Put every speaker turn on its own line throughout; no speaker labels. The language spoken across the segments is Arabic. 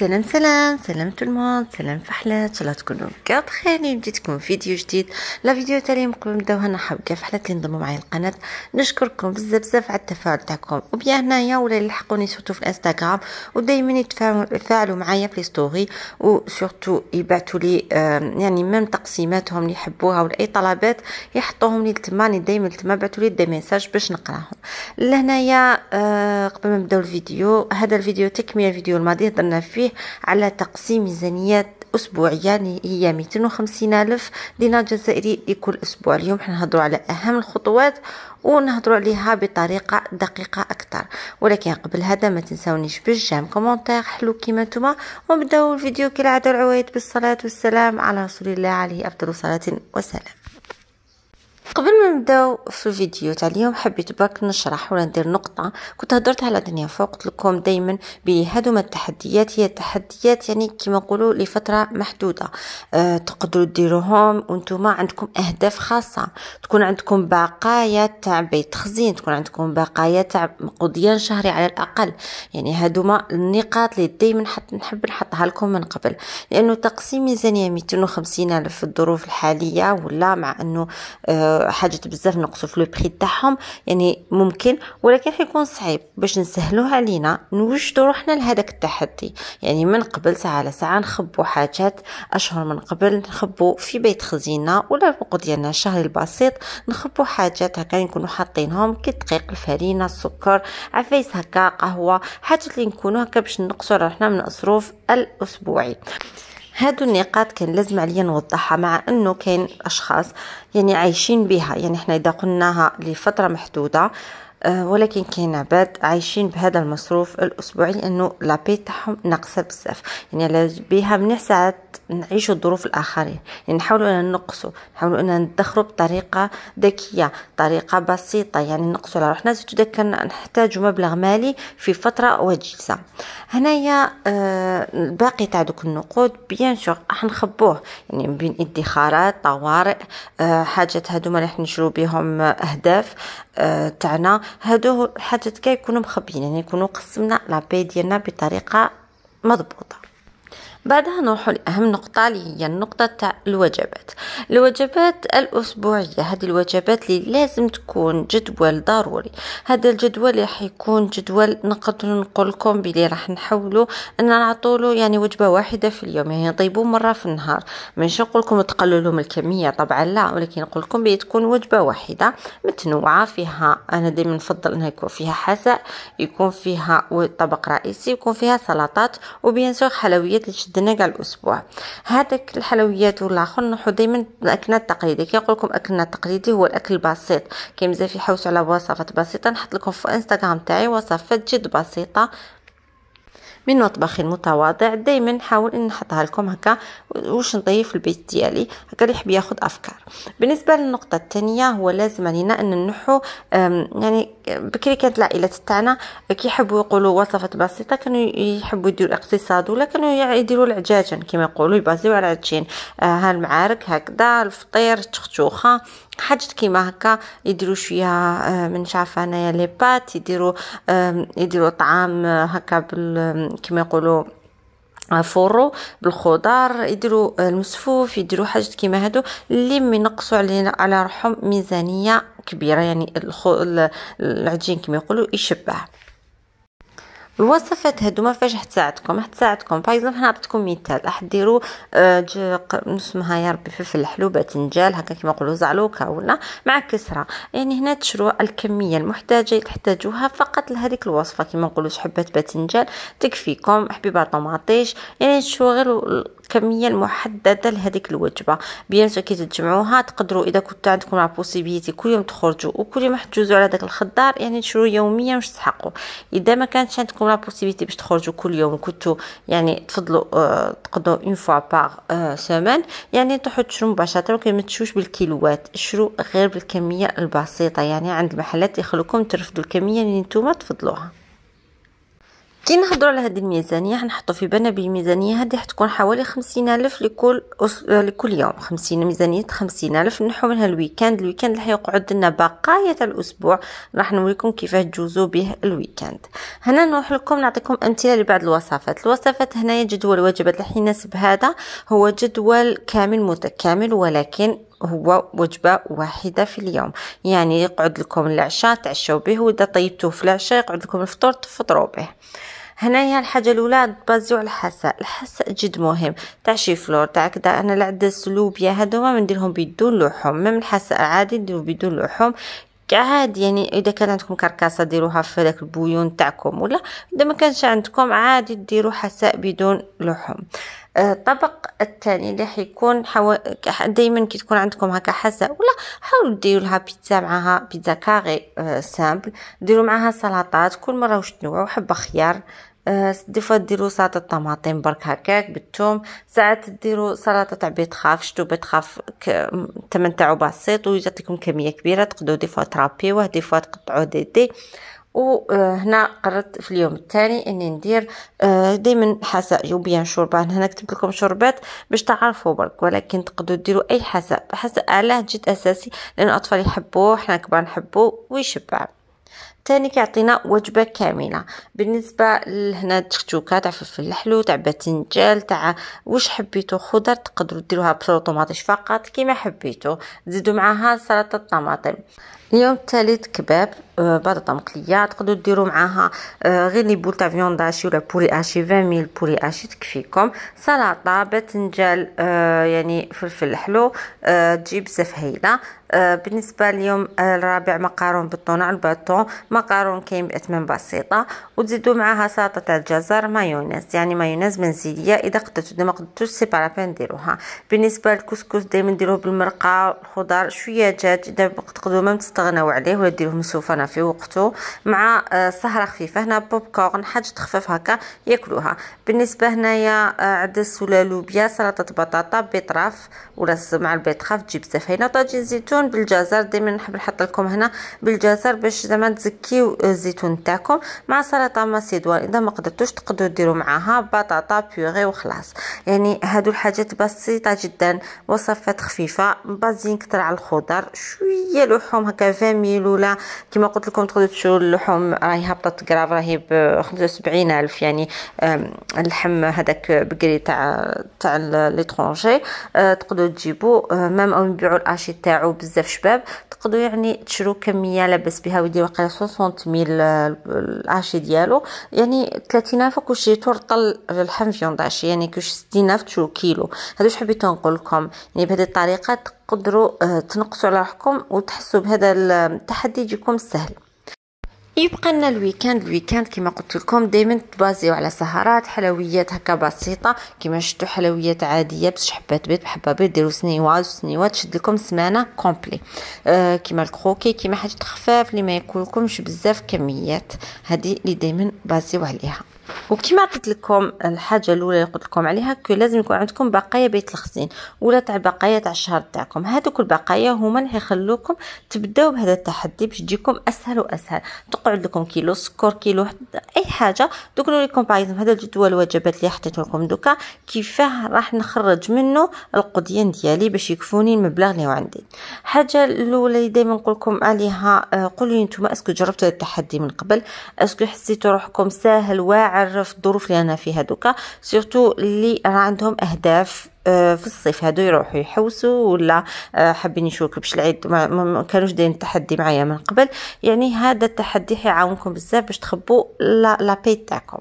سلام سلام سلام تو الموند سلام فحلات الله تكونوا بكاع بخير جيتكم فيديو جديد لا فيديو تاع اليوم نبداو هنا حاب كاع فحلات اللي انضموا معايا القناه نشكركم بزاف بزاف على التفاعل تاعكم وبيا هنايا ولا اللي لحقوني سورتو في الانستغرام ودائما يتفاعلوا معايا في ستوري وسورتو يبعثوا لي يعني ميم تقسيماتهم اللي يحبوها ولا اي طلبات يحطوهم لي تما يعني دائما تما بعثوا لي دي ميساج باش نقراهم لهنايا آه، قبل ما نبداو الفيديو هذا الفيديو تكمله الفيديو الماضي هضرنا فيه فيه على تقسيم ميزانيات أسبوعية هي 250 ألف دينار جزائري لكل أسبوع اليوم حنهضروا على أهم الخطوات ونهضروا عليها بطريقة دقيقة أكثر ولكن قبل هذا ما تنساونيش بالجام كومونتير حلو كيما نتوما ونبداو الفيديو كالعادة العوايد بالصلاة والسلام على رسول الله عليه أفضل صلاة وسلام قبل ما نبداو في الفيديو تاع اليوم حبيت برك نشرح ولا ندير نقطه كنت هدرتها على دنيا فوق قلت لكم دائما بهذوما التحديات هي تحديات يعني كما نقولوا لفتره محدوده أه تقدروا ديروهم وانتم عندكم اهداف خاصه تكون عندكم بقايا تاع بيت تخزين تكون عندكم بقايا تاع قضيان شهري على الاقل يعني هذوما النقاط اللي دائما حت نحب نحطها لكم من قبل لانه تقسيم ميزانيه 250 الف في الظروف الحاليه ولا مع انه أه حاجات بزاف نقصوا في لو بري تاعهم يعني ممكن ولكن حيكون صعيب باش نسهلوه علينا نوجدوا روحنا لهذاك التحدي يعني من قبل ساعه على ساعه نخبوا حاجات اشهر من قبل نخبوا في بيت خزينه ولا فوق ديالنا الشهر البسيط نخبوا حاجات هكا نكونوا حاطينهم كي دقيق الفرينه السكر عفايس هكا قهوه حاجات اللي نكونوا هكا باش نقصوا روحنا من الاصروف الاسبوعي هادو النقاط كان لازم عليا نوضحها مع انه كاين اشخاص يعني عايشين بها يعني حنا اذا قلناها لفتره محدوده آه، ولكن كاين عباد عايشين بهذا المصروف الاسبوعي لانه لابي تاعهم ناقصه بزاف يعني على بها من ساعات نعيشوا ظروف الاخرين يعني نحاولوا ان نقصوا نحاولوا ان ندخروا بطريقه ذكيه طريقه بسيطه يعني نقصوا على روحنا زدت كان نحتاج مبلغ مالي في فتره وجيزه هنايا الباقي آه، تاع دوك النقود بيان سور راح نخبوه يعني بين ادخارات طوارئ آه، حاجات هذوما راح نشرو بهم اهداف تاعنا هادو الحاجات كاع يكونوا مخبيين يعني يكونوا قسمنا لابي ديالنا بطريقه مضبوطه بعدها نروح لأهم نقطة اللي هي النقطة تاع الوجبات الوجبات الأسبوعية هذه الوجبات اللي لازم تكون جدول ضروري هذا الجدول راح يكون جدول نقدر نقول لكم بلي راح نحاولوا أن نعطولو يعني وجبة واحدة في اليوم يعني نطيبو مرة في النهار مش نقول لكم تقللوا من الكمية طبعا لا ولكن نقول لكم بلي تكون وجبة واحدة متنوعة فيها أنا دائما نفضل أنها يكون فيها حساء يكون فيها طبق رئيسي يكون فيها سلطات وبين سور حلويات شدناك كاع الاسبوع هذاك الحلويات والاخر نحو دائما الاكلنا التقليدي نقول لكم اكلنا التقليدي هو الاكل البسيط كاين مزال يحوسوا على وصفات بسيطه نحط لكم في انستغرام تاعي وصفات جد بسيطه من مطبخي المتواضع دائما نحاول ان نحطها لكم هكا واش نضيف في البيت ديالي هكا اللي يحب ياخذ افكار بالنسبه للنقطه الثانيه هو لازم علينا ان نحو يعني بكري كانت العائلات تاعنا كيحبوا يقولوا وصفات بسيطه كانوا يحبوا يديروا اقتصاد ولا كانوا يديروا العجاجن كما يقولوا يبازيو على هادشي آه، ها المعارك هكذا الفطير التختوخه حاجات كيما هكا يديروا شويه آه، من شعف انايا لي بات يديروا يديروا طعام آه، هكا بال كما يقولوا فورو بالخضار يديروا المسفوف يديروا حاجات كيما هادو اللي منقصوا علينا على روحهم ميزانيه كبيرة يعني الخو... العجين كما يقولوا يشبع الوصفات هادو ما فاش حتى تساعدكم بايزوم حنا عطيتكم مثال راح ديروا آه، نسمها يا ربي فلفل حلو باذنجان هكا كيما نقولوا زعلوكه ولا مع كسره يعني هنا تشرو الكميه المحتاجه تحتاجوها فقط لهذيك الوصفه كيما نقولوا حبه باذنجان تكفيكم حبيبه طوماطيش يعني تشرو غير الكميه المحدده لهذيك الوجبه بيان سو كي تجمعوها تقدروا اذا كنت عندكم لا بوسيبيتي كل يوم تخرجوا وكل يوم تحجزوا على داك الخضار يعني تشرو يوميا واش تسحقوا اذا ما كانتش عندكم لا بوسيبيتي باش تخرجوا كل يوم كنتوا يعني تفضلوا آه تقضوا اون فوا باغ آه سيمين يعني تروحوا تشرو مباشره ولكن ما تشوش بالكيلوات شرو غير بالكميه البسيطه يعني عند المحلات يخلوكم ترفضوا الكميه اللي نتوما تفضلوها كي نهضروا على هذه الميزانيه حنحطوا في بالنا بالميزانيه هذه حتكون حوالي خمسين الف لكل أس... لكل يوم خمسين ميزانيه خمسين الف نحو منها الويكاند الويكاند اللي حيقعد لنا بقايا الاسبوع راح نوريكم كيفاش تجوزوا به الويكاند هنا نروح لكم نعطيكم امثله لبعض الوصفات الوصفات هنايا جدول وجبات اللي حيناسب هذا هو جدول كامل متكامل ولكن هو وجبة واحدة في اليوم يعني يقعد لكم العشاء تعشوا به وإذا طيبتوه في العشاء يقعد لكم الفطور تفطروا به هنايا الحاجة الأولى بازيو على الحساء الحساء جد مهم تاع شي فلور تاع كدا أنا العدة هادو ما نديرهم بدون لحوم ميم الحساء عادي نديرو بدون لحوم عاد يعني اذا كان عندكم كركاسه ديروها في داك البويون تاعكم ولا اذا ما كانش عندكم عادي ديروا حساء بدون لحوم آه، الطبق الثاني اللي حيكون حو... دائما كي تكون عندكم هكا حساء ولا حاولوا ديروا لها بيتزا معها بيتزا كاغي آه، سامبل ديروا معها سلطات كل مره واش تنوعوا حبه خيار ديفا ديروا سلطه طماطم برك هكاك بالثوم ساعات ديروا سلطه تاع بيتخاف شتو بيتخاف الثمن تاعو بسيط ويعطيكم لكم كميه كبيره تقدروا ديفوا ترابيوه ديفوا تقطعوه دي دي وهنا آه، قررت في اليوم الثاني اني ندير آه، دائما حساء بيان شوربان هنا كتبت لكم شوربات باش تعرفوا برك ولكن تقدروا ديروا اي حساء حساء علاه جد اساسي لان الاطفال يحبوه حنا كبار نحبوه ويشبع تاني كيعطينا وجبه كامله بالنسبه لهنا التختوكه تاع فلفل الحلو تاع باذنجان تاع واش حبيتو خضر تقدروا ديروها بالطوماطيش فقط كيما حبيتو تزيدوا معاها سلطه الطماطم اليوم الثالث كباب آه، بطاطا مقليه تقدروا ديروا معاها آه، غير لي بول تاع فيوندا شي ولا بوري اشي 20000 بوري اشي تكفيكم سلطه باذنجان آه، يعني فلفل حلو تجي بزاف هايله آه، بالنسبه اليوم آه، الرابع مقارون بالطونة الباتون مقارون كاين باثمان بسيطه وتزيدوا معاها سلطه تاع الجزر مايونيز يعني مايونيز منزليه اذا قدرتوا اذا ما قدرتوش سي با ديروها بالنسبه للكسكس دائما ديروه بالمرقه الخضر شويه دجاج اذا تقدروا ما تستغناو عليه ولا ديروه مسوفنا في وقته مع آه، سهره خفيفه هنا بوب كورن حاجه تخفف هكا ياكلوها بالنسبه هنايا آه، عدس ولا لوبيا سلطه بطاطا بيطراف ولا مع البيطراف تجي بزاف هنا طاجين زيتون بالجزر دائما نحب نحط لكم هنا بالجزر باش زعما تزكيو آه، الزيتون تاعكم مع سلطه بطاطا مسيدوان اذا ما قدرتوش تقدروا ديروا معاها بطاطا بيغي وخلاص يعني هادو الحاجات بسيطه جدا وصفات خفيفه مبازين كتر على الخضر شويه لحوم هكا فاميل ولا كما قلت لكم تقدروا تشرو اللحوم راهي هبطت كراف راهي ب 75 الف يعني اللحم هذاك بكري تاع تاع ليترونجي آه، تقدروا تجيبوا آه، مام او نبيعوا الاشي تاعو بزاف شباب تقدروا يعني تشرو كميه لاباس بها ودي واقيلا 60 ميل آه، الاشي ديالو ديالو يعني 30000 كلشي ترطل الحم فيون داش يعني كلشي 60000 كيلو هادو واش حبيت نقول لكم يعني بهذه الطريقه تقدروا آه، تنقصوا على روحكم وتحسوا بهذا التحدي يجيكم سهل يبقى لنا الويكاند الويكاند كما قلت لكم دائما تبازيو على سهرات حلويات هكا بسيطه كما شفتوا حلويات عاديه بس حبات بيض بحبه بيض ديروا سنيوات سنيوات تشد لكم سمانه كومبلي آه كما الكروكي كما حاجه خفاف اللي ما ياكلكمش بزاف كميات هذه اللي دائما بازيو عليها وكما قلت لكم الحاجه الاولى اللي قلت لكم عليها كو لازم يكون عندكم بقايا بيت الخزين ولا تاع بقايا تاع الشهر تاعكم هذوك البقايا هما اللي يخلوكم تبداو بهذا التحدي باش تجيكم اسهل واسهل تقعد لكم كيلو سكر كيلو اي حاجه دوكلو لكم بايزم هذا الجدول الوجبات اللي حطيت لكم دوكا كيفاه راح نخرج منه القضيان ديالي باش يكفوني المبلغ اللي عندي حاجه الاولى اللي دائما نقول لكم عليها آه، قولوا لي نتوما اسكو جربتوا التحدي من قبل اسكو حسيتوا روحكم ساهل واعر نعرف الظروف اللي انا فيها دوكا سورتو اللي راه عندهم اهداف آه، في الصيف هادو يروحوا يحوسوا ولا آه، حابين يشوفوا باش العيد ما كانوش دايرين التحدي معايا من قبل يعني هذا التحدي حيعاونكم بزاف باش تخبوا لا بي تاعكم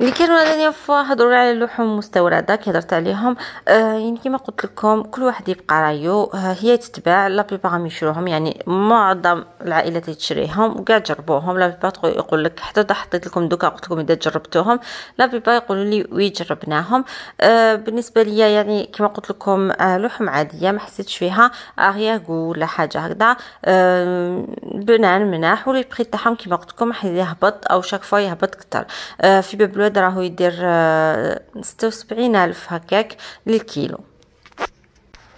اللي كانوا لا فوا هضروا على اللحوم المستورده كي هضرت عليهم آه يعني كما قلت لكم كل واحد يبقى رايو آه هي تتباع لا بيبا راهم يشروهم يعني معظم العائلات اللي تشريهم وكاع جربوهم لا بيبا يقول لك حتى حطيت لكم دوكا قلت لكم اذا جربتوهم لا بيبا يقولوا لي وي جربناهم آه بالنسبه ليا يعني كما قلت لكم آه عاديه ما حسيتش فيها ارياغو ولا حاجه هكذا آه بنان مناح ولي بري تاعهم كما قلت لكم يهبط او شاك فوا يهبط كتر آه في باب البيض راهو يدير آه، ستة وسبعين الف هكاك للكيلو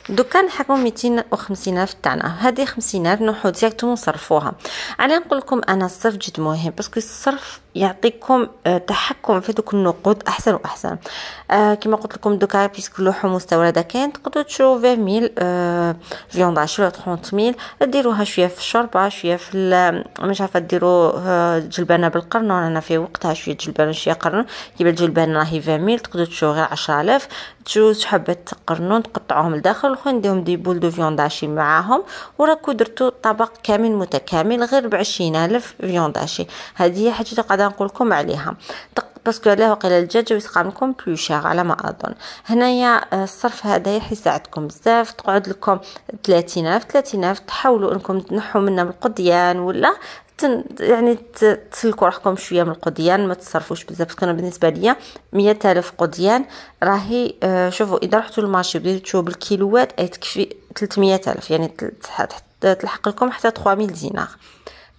دوكا نحكمو خمسين الف تاعنا هادي خمسين الف نحو ديكتو نصرفوها انا نقول لكم انا الصرف جد مهم باسكو الصرف يعطيكم آه، تحكم في دوك النقود احسن واحسن آه كما قلت لكم دوكا بيسك اللحوم مستورده كاين تقدروا تشرو 1000 آه فيوند 10 30000 ديروها شويه في الشوربه شويه في آه، مش عارفه ديروا آه جلبانه بالقرن رانا في وقتها شويه جلبانه شويه قرن كيما الجلبانه راهي 20000 تقدروا تشرو غير 10000 جوج حبات قرنون تقطعوهم لداخل الاخرين ديهم دي بول دو فيوند عشي معاهم وراكو درتو طبق كامل متكامل غير ب 20000 فيوند عشي هذه حاجه قاعده غادا نقول لكم عليها باسكو علاه وقيلا الدجاج ويسقام لكم بلو على ما اظن هنايا آه، الصرف هذا يساعدكم بزاف تقعد لكم 30000 30000 تحاولوا انكم تنحوا منها من القضيان ولا تن يعني تسلكوا روحكم شويه من القضيان ما تصرفوش بزاف باسكو انا بالنسبه ليا 100000 قضيان راهي آه، شوفوا اذا رحتوا للمارشي بديتوا تشوفوا بالكيلوات اي تكفي 300000 يعني تلحق لكم حتى 3000 دينار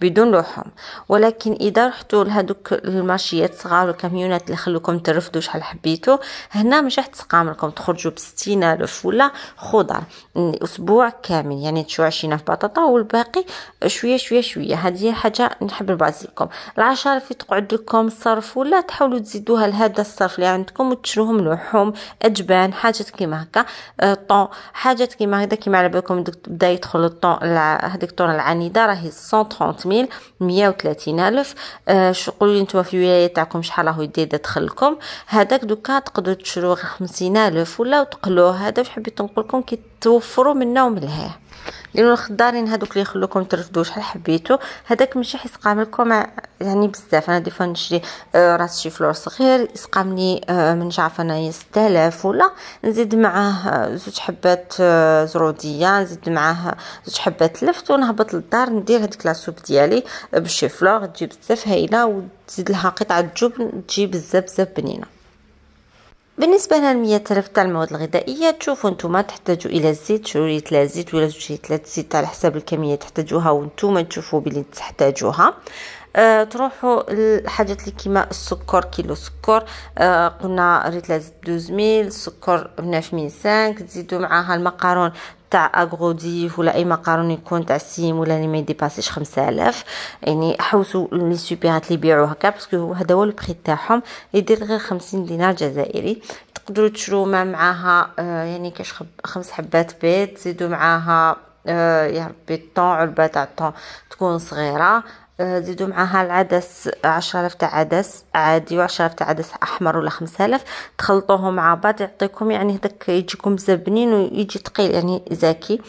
بدون روحهم ولكن اذا رحتوا لهذوك الماشيات صغار والكاميونات اللي خلوكم ترفدوا شحال حبيتو هنا مش راح تسقام لكم تخرجوا بستين الف ولا خضر اسبوع كامل يعني تشو عشرين في بطاطا والباقي شويه شويه شويه هذه حاجه نحب نبعث لكم العشرة الف تقعد لكم الصرف ولا تحاولوا تزيدوها لهذا الصرف اللي عندكم وتشروهم لحوم اجبان حاجات كيما هكا آه، طون حاجات كيما هكذا كيما على بالكم بدا يدخل الطون هذيك الطون العنيده راهي 130 ميل مية وثلاثين ألف آه، قولي نتوما في الولاية تاعكم شحال راهو يدير دخلكم هذاك دوكا تقدروا تشرو خمسين ألف ولا تقلوه هذا واش حبيت نقولكم كي توفروا منه وملهاه لانه الخضارين هذوك اللي يخلوكم ترفدوا شحال حبيتو هذاك ماشي حيسقام لكم يعني بزاف انا ديفون نشري آه، راس شي فلور صغير يسقامني آه من عارفه انايا 6000 ولا نزيد معاه آه، زوج حبات آه، زروديه نزيد معاه زوج حبات لفت ونهبط للدار ندير هذيك لاسوب ديالي بشي فلور تجي بزاف هايله وتزيد لها قطعه جبن تجي بزاف بزاف بنينه بالنسبه للمية تلف تاع المواد الغذائيه تشوفوا نتوما تحتاجوا الى الزيت شوري ثلاث زيت ولا جوج ثلاث زيت على حساب الكميه تحتاجوها وانتوما تشوفوا بلي تحتاجوها آه، تروحوا الحاجات اللي كيما السكر كيلو سكر آه، قلنا ريت لازم 12000 السكر بناف من 5 تزيدوا معاها المقارون تاع اغروديف ولا اي مقارون يكون تاع سيم ولا اللي ما يديباسيش 5000 يعني حوسوا لي سوبيرات اللي يبيعوا هكا باسكو هذا هو البري تاعهم يدير غير 50 دينار جزائري تقدروا تشرو ما معاها آه، يعني كاش خب خمس حبات بيض تزيدوا معاها يا ربي الطون علبه تاع الطون تكون صغيره آه، زيدوا معها العدس عشرة آلاف تاع عدس عادي وعشرة آلاف تاع عدس أحمر ولا خمسة آلاف تخلطوهم مع بعض يعطيكم يعني هداك يجيكم زبنين ويجي تقيل يعني زاكي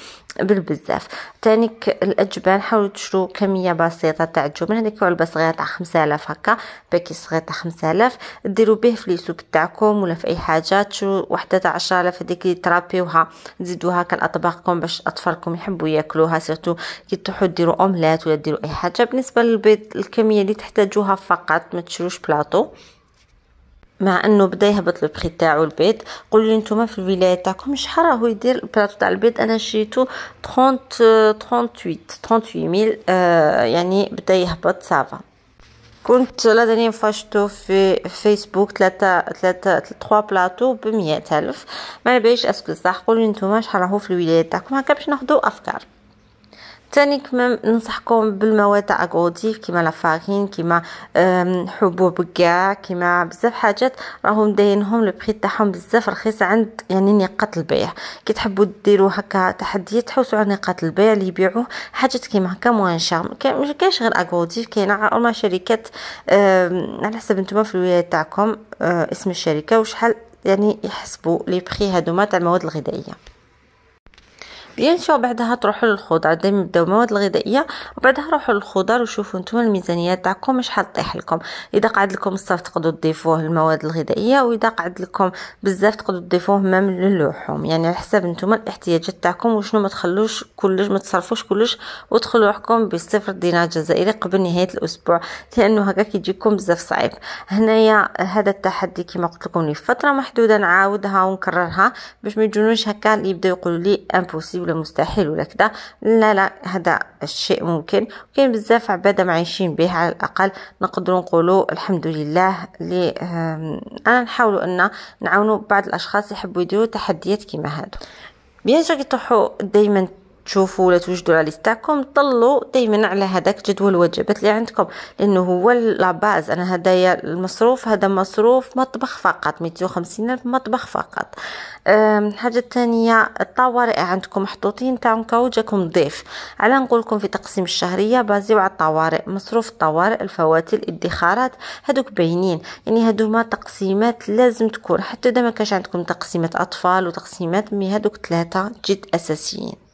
بالبزاف تانيك الاجبان حاولوا تشرو كميه بسيطه تاع الجبن هذيك علبه صغيره تاع 5000 هكا باكي صغير تاع 5000 ديروا به في السوق تاعكم ولا في اي حاجه تشرو وحده تاع 10000 هذيك اللي ترابيوها تزيدوها كان اطباقكم باش اطفالكم يحبوا ياكلوها سيرتو كي تروحوا ديروا اوملات ولا ديروا اي حاجه بالنسبه للبيض الكميه اللي تحتاجوها فقط ما تشروش بلاطو مع انه بدا يهبط لو بري تاعو البيض قولوا لي نتوما في الولايه تاعكم شحال راهو يدير البلاطو تاع البيض انا شريتو 30 38 38000 آه يعني بدا يهبط سافا كنت لا دانيير فاشتو في فيسبوك ثلاثة ثلاثة ثلاثة بلاطو بمية ألف ما نبيش اسكو صح قولوا نتوما شحال راهو في الولايه تاعكم هكا باش ناخدو افكار ثاني كمان ننصحكم بالمواد تاع اكوديف كيما لافارين كيما حبوب كاع كيما بزاف حاجات راهم داينهم لو بري تاعهم بزاف رخيص عند يعني نقاط البيع كي تحبوا ديروا هكا تحدي تحوسوا على نقاط البيع اللي يبيعوا حاجات كيما هكا موان شار ما كاينش غير اكوديف كاينه اما شركات على حسب نتوما في الولايه تاعكم آه، اسم الشركه وشحال يعني يحسبوا لي بري هادوما تاع المواد الغذائيه بينشوا بعدها تروحوا للخضر دايما نبداو المواد الغذائيه وبعدها روحوا للخضر وشوفوا نتوما الميزانيه تاعكم شحال حطيح لكم اذا قعد لكم الصف تقدروا تضيفوه المواد الغذائيه واذا قعد لكم بزاف تقدروا تضيفوه مام للحوم يعني على حساب نتوما الاحتياجات تاعكم وشنو ما تخلوش كلش ما تصرفوش كلش ودخلوا روحكم بصفر دينار جزائري قبل نهايه الاسبوع لانه هكا كيجيكم بزاف صعيب هنايا هذا التحدي كما قلت لكم لفتره محدوده نعاودها ونكررها باش ما يجونوش هكا اللي يبداو يقولوا لي امبوسيبل ولا مستحيل ولا كذا لا لا هذا الشيء ممكن كاين بزاف عباده معيشين به على الاقل نقدروا نقولوا الحمد لله اللي انا نحاولوا ان نعاونوا بعض الاشخاص يحبوا يديروا تحديات كيما هادو بيان سور دائما تشوفوا ولا توجدوا على ليستاكم طلوا دائما على هذاك جدول الوجبات اللي عندكم لانه هو لا باز انا هدايا المصروف هذا مصروف مطبخ فقط 250 الف مطبخ فقط الحاجه الثانيه الطوارئ عندكم محطوطين تاعكم كوجكم ضيف على نقول لكم في تقسيم الشهريه بازيو على الطوارئ مصروف الطوارئ الفواتير الادخارات هذوك باينين يعني هذوما تقسيمات لازم تكون حتى اذا ما كانش عندكم تقسيمات اطفال وتقسيمات مي هذوك ثلاثه جد اساسيين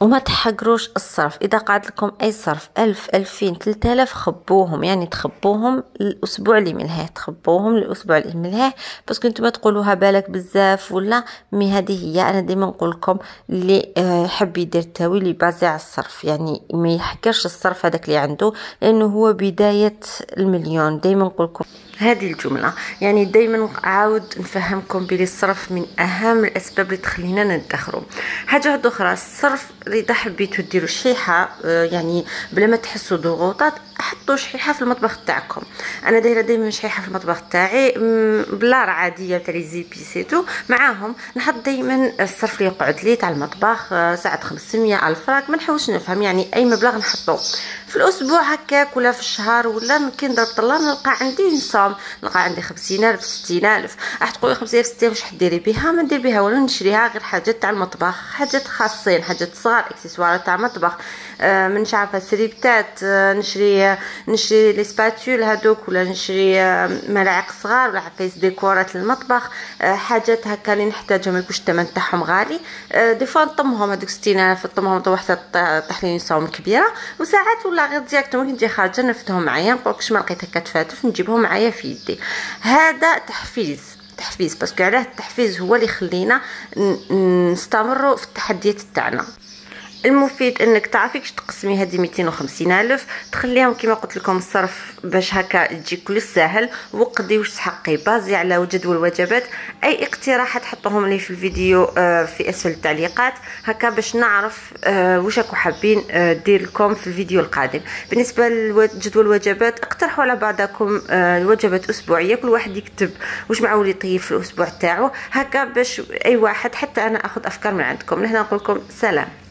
وما تحقروش الصرف اذا قعد لكم اي صرف الف الفين ثلاثة الاف خبوهم يعني تخبوهم الاسبوع اللي ملهاه تخبوهم الاسبوع اللي ملهاه بس كنتم تقولوها بالك بزاف ولا مي هذه هي انا ديما نقول لكم اللي آه، يحب يدير التاويل يبازي الصرف يعني ما يحكرش الصرف هذاك اللي عنده لانه هو بدايه المليون ديما نقول لكم هذه الجملة يعني دايما عاود نفهمكم بلي الصرف من أهم الأسباب اللي تخلينا ندخروا حاجة أخرى الصرف اذا حبيتو ديروا شيحه آه، يعني بلا ما تحسوا ضغوطات حطوا شحيحه في المطبخ تاعكم انا دايره ديما شحيحه في المطبخ تاعي بلار عاديه تاع لي زيبيسيتو معاهم نحط دايما الصرف اللي يقعد لي تاع المطبخ آه، ساعه 500 الف فرانك ما نحاولش نفهم يعني اي مبلغ نحطو في الاسبوع هكاك ولا في الشهر ولا كي نضرب طلال نلقى عندي نصام نلقى عندي 50000 60000 راح تقولي الف 60 واش حديري بها ما ندير بها ولا نشريها غير حاجات تاع المطبخ حاجات خاصين حاجات صغار اكسسوارات تاع المطبخ آه من شعفه سريبتات آه نشري نشري لي سباتول هادوك ولا نشري آه، ملاعق صغار ولا عفايس ديكورات للمطبخ آه، حاجات هكا اللي نحتاجهم يكونش الثمن تاعهم غالي آه، دي فوا نطمهم هذوك 60000 نطمهم حتى لي نصاوم كبيره وساعات ولا غير ديريكتومون كي نجي خارجه نفدهم معايا نقولكش ما لقيت هكا تفاتف نجيبهم معايا في يدي هذا تحفيز تحفيز باسكو علاه التحفيز هو اللي يخلينا نستمروا في التحديات تاعنا المفيد انك تعرفي كيفاش تقسمي هذه 250 الف تخليهم كما قلت لكم الصرف باش هكا تجي كل ساهل وقدي واش تحقي بازي على جدول الوجبات اي اقتراحات حطوهم لي في الفيديو آه، في اسفل التعليقات هكا باش نعرف آه، واش راكم حابين آه، دير لكم في الفيديو القادم بالنسبه لجدول الوجبات اقترحوا على بعضكم وجبات اسبوعيه كل واحد يكتب واش معول يطيب في الاسبوع تاعو هكا باش اي واحد حتى انا اخذ افكار من عندكم لهنا نقول لكم سلام